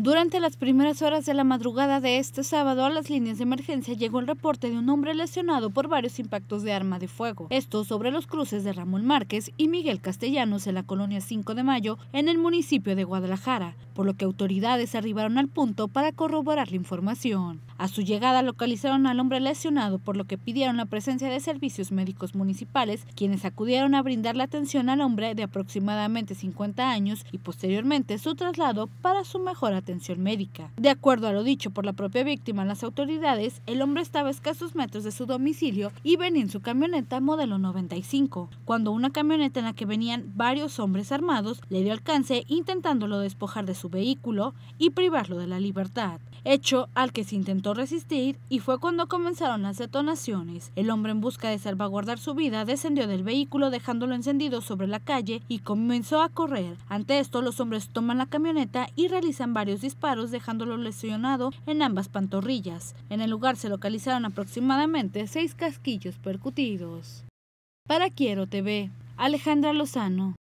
Durante las primeras horas de la madrugada de este sábado a las líneas de emergencia llegó el reporte de un hombre lesionado por varios impactos de arma de fuego. Esto sobre los cruces de Ramón Márquez y Miguel Castellanos en la colonia 5 de Mayo en el municipio de Guadalajara, por lo que autoridades arribaron al punto para corroborar la información. A su llegada localizaron al hombre lesionado por lo que pidieron la presencia de servicios médicos municipales, quienes acudieron a brindar la atención al hombre de aproximadamente 50 años y posteriormente su traslado para su mejor atención atención médica. De acuerdo a lo dicho por la propia víctima en las autoridades, el hombre estaba a escasos metros de su domicilio y venía en su camioneta modelo 95, cuando una camioneta en la que venían varios hombres armados le dio alcance intentándolo despojar de su vehículo y privarlo de la libertad, hecho al que se intentó resistir y fue cuando comenzaron las detonaciones. El hombre en busca de salvaguardar su vida descendió del vehículo dejándolo encendido sobre la calle y comenzó a correr. Ante esto los hombres toman la camioneta y realizan varios disparos dejándolo lesionado en ambas pantorrillas. En el lugar se localizaron aproximadamente seis casquillos percutidos. Para Quiero TV, Alejandra Lozano.